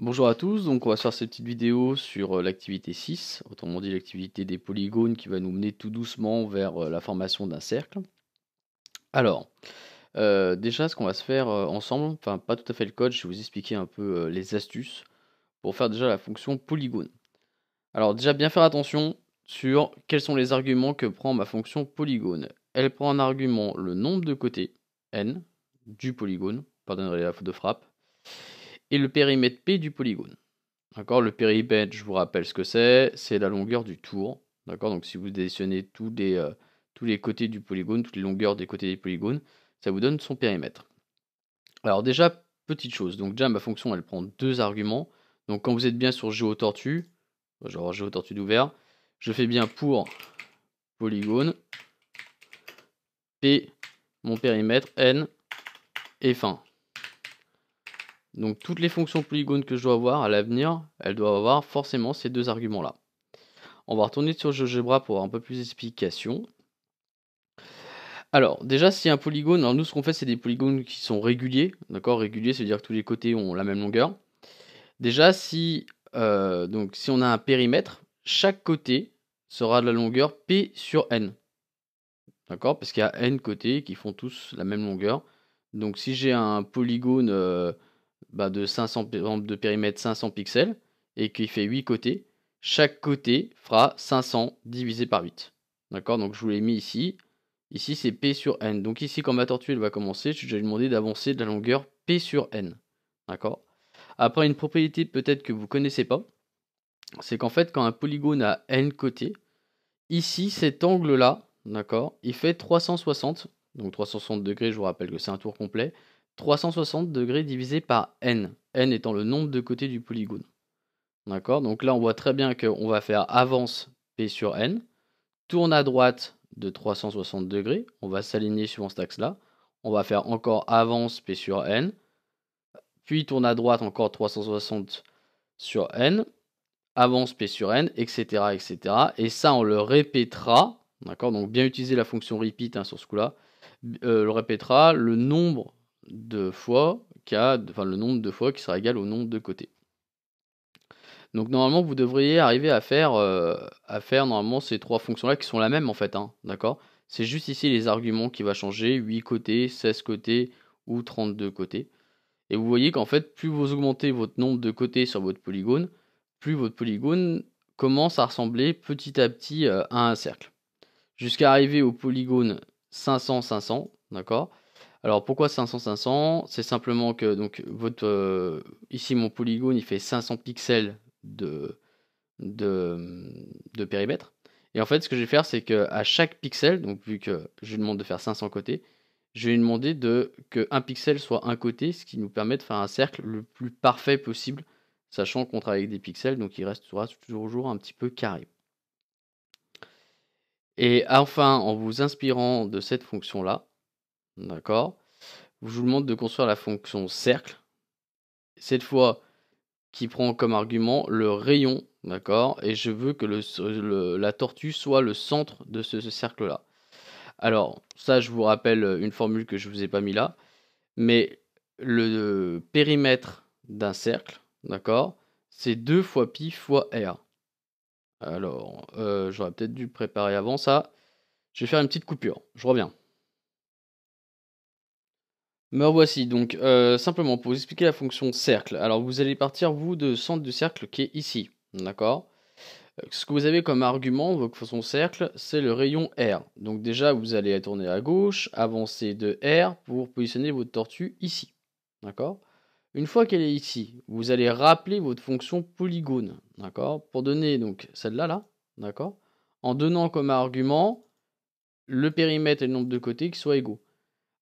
Bonjour à tous, donc on va faire cette petite vidéo sur euh, l'activité 6, autrement dit l'activité des polygones qui va nous mener tout doucement vers euh, la formation d'un cercle. Alors, euh, déjà ce qu'on va se faire ensemble, enfin pas tout à fait le code, je vais vous expliquer un peu les astuces pour faire déjà la fonction polygone. Alors déjà bien faire attention sur quels sont les arguments que prend ma fonction polygone. Elle prend en argument le nombre de côtés, n, du polygone, pardonnez la faute de frappe, et le périmètre P du polygone. D'accord Le périmètre, je vous rappelle ce que c'est, c'est la longueur du tour. D'accord Donc si vous additionnez tous les, euh, tous les côtés du polygone, toutes les longueurs des côtés des polygones, ça vous donne son périmètre. Alors déjà, petite chose, donc déjà ma fonction elle prend deux arguments. Donc quand vous êtes bien sur géotortue, genre géotortue d'ouvert, je fais bien pour polygone P mon périmètre N et fin. Donc toutes les fonctions polygones que je dois avoir à l'avenir, elles doivent avoir forcément ces deux arguments-là. On va retourner sur GeoGebra pour avoir un peu plus d'explications. Alors, déjà, si un polygone, alors nous ce qu'on fait, c'est des polygones qui sont réguliers, d'accord Réguliers, c'est-à-dire que tous les côtés ont la même longueur. Déjà, si, euh, donc, si on a un périmètre, chaque côté sera de la longueur P sur N. D'accord Parce qu'il y a N côtés qui font tous la même longueur. Donc, si j'ai un polygone. Euh, bah, de 500 de périmètre 500 pixels et qui fait 8 côtés, chaque côté fera 500 divisé par 8. D'accord Donc je vous l'ai mis ici. Ici c'est P sur N. Donc ici quand ma tortue elle va commencer, je vais lui demander d'avancer de la longueur P sur N. D'accord Après une propriété peut-être que vous ne connaissez pas, c'est qu'en fait quand un polygone a N côtés, ici cet angle là, d'accord, il fait 360, donc 360 degrés, je vous rappelle que c'est un tour complet, 360 degrés divisé par n, n étant le nombre de côtés du polygone. D'accord Donc là, on voit très bien qu'on va faire avance P sur n, tourne à droite de 360 degrés, on va s'aligner suivant cet axe-là, on va faire encore avance P sur n, puis tourne à droite encore 360 sur n, avance P sur n, etc. etc. Et ça, on le répétera, d'accord Donc bien utiliser la fonction repeat hein, sur ce coup-là, euh, le répétera le nombre de fois enfin le nombre de fois qui sera égal au nombre de côtés. Donc normalement vous devriez arriver à faire, euh, à faire normalement ces trois fonctions là qui sont la même en fait, hein, d'accord C'est juste ici les arguments qui va changer, 8 côtés, 16 côtés ou 32 côtés. Et vous voyez qu'en fait plus vous augmentez votre nombre de côtés sur votre polygone, plus votre polygone commence à ressembler petit à petit euh, à un cercle. Jusqu'à arriver au polygone 500-500, d'accord alors pourquoi 500-500 C'est simplement que donc votre euh, ici mon polygone il fait 500 pixels de, de, périmètre. Et en fait ce que je vais faire c'est que chaque pixel, donc vu que je lui demande de faire 500 côtés, je vais lui demander de, que pixel soit un côté, ce qui nous permet de faire un cercle le plus parfait possible, sachant qu'on travaille avec des pixels, donc il restera toujours un petit peu carré. Et enfin, en vous inspirant de cette fonction-là, D'accord Je vous demande de construire la fonction cercle. Cette fois, qui prend comme argument le rayon. D'accord Et je veux que la tortue soit le centre de ce, cercle-là. Alors, ça, je vous rappelle une formule que je ne vous ai pas mis là. Mais le périmètre d'un cercle, d'accord C'est 2 fois pi fois r. Alors, euh, j'aurais peut-être dû préparer avant ça. Je vais faire une petite coupure. Je reviens. Me revoici donc. Euh, simplement, pour vous expliquer la fonction cercle. Alors, vous allez partir, vous, de centre du cercle qui est ici. D'accord euh, Ce que vous avez comme argument, votre fonction cercle, c'est le rayon R. Donc déjà, vous allez tourner à gauche, avancer de R pour positionner votre tortue ici. D'accord Une fois qu'elle est ici, vous allez rappeler votre fonction polygone. D'accord Pour donner donc celle-là, là. là D'accord En donnant comme argument le périmètre et le nombre de côtés qui soient égaux.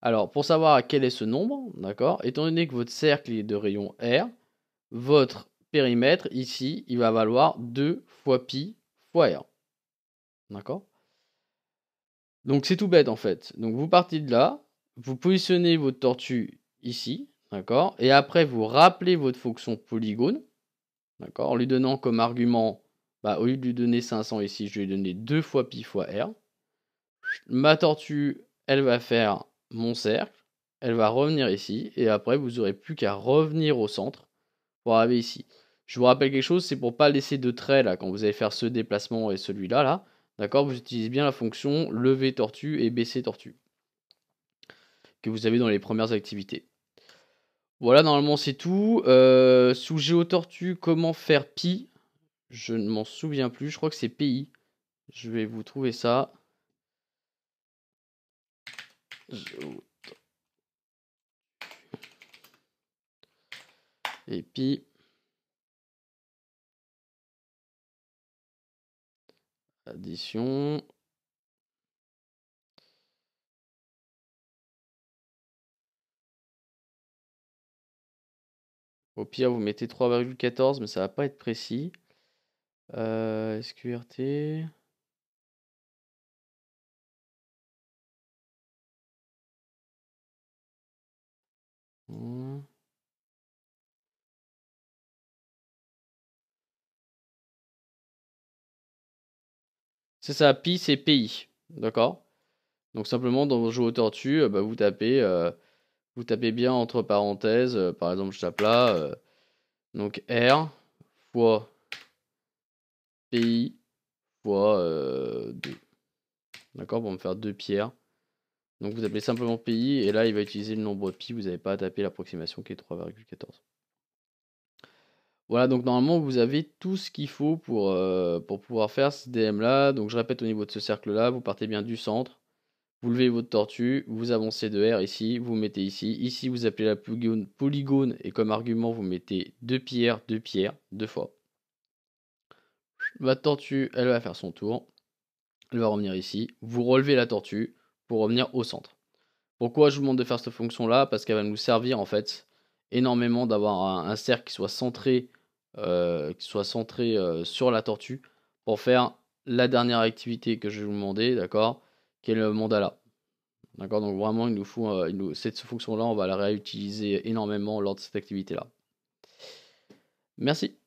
Alors, pour savoir quel est ce nombre, d'accord, étant donné que votre cercle est de rayon R, votre périmètre ici, il va valoir 2 fois pi fois R. D'accord Donc c'est tout bête en fait. Donc vous partez de là, vous positionnez votre tortue ici, d'accord Et après vous rappelez votre fonction polygone, d'accord En lui donnant comme argument, bah, au lieu de lui donner 500 ici, je vais lui donner 2 fois pi fois R. Ma tortue, elle va faire mon cercle, elle va revenir ici, et après vous aurez plus qu'à revenir au centre pour arriver ici. Je vous rappelle quelque chose, c'est pour pas laisser de traits là quand vous allez faire ce déplacement et celui-là là, d'accord Vous utilisez bien la fonction lever tortue et baisser tortue que vous avez dans les premières activités. Voilà, normalement c'est tout. Euh, sous Géotortue, comment faire pi Je ne m'en souviens plus, je crois que c'est pi. Je vais vous trouver ça. Et puis, addition. Au pire, vous mettez 3,14, mais ça va pas être précis. Euh, SQRT. Hmm. C'est ça, pi c'est pi d'accord Donc simplement dans vos jeux aux tortues, vous tapez euh, vous tapez bien entre parenthèses, euh, par exemple je tape là, euh, donc R fois pi fois 2. D'accord Pour me faire deux pierres. Donc vous appelez simplement pi, et là il va utiliser le nombre de pi, vous n'avez pas à taper l'approximation qui est 3,14. Voilà, donc normalement vous avez tout ce qu'il faut pour, euh, pour pouvoir faire ce DM là. Donc je répète au niveau de ce cercle là, vous partez bien du centre, vous levez votre tortue, vous avancez de R ici, vous mettez ici. Ici vous appelez la polygone, et comme argument vous mettez deux pierres, deux pierres, deux fois. Votre tortue, elle va faire son tour, elle va revenir ici, vous relevez la tortue, revenir au centre. Pourquoi je vous demande de faire cette fonction-là Parce qu'elle va nous servir en fait énormément d'avoir un, cercle qui soit centré, euh, qui soit centré euh, sur la tortue pour faire la dernière activité que je vais vous demander, d'accord Qui est le mandala. D'accord Donc vraiment, il nous faut, euh, cette fonction-là, on va la réutiliser énormément lors de cette activité-là. Merci.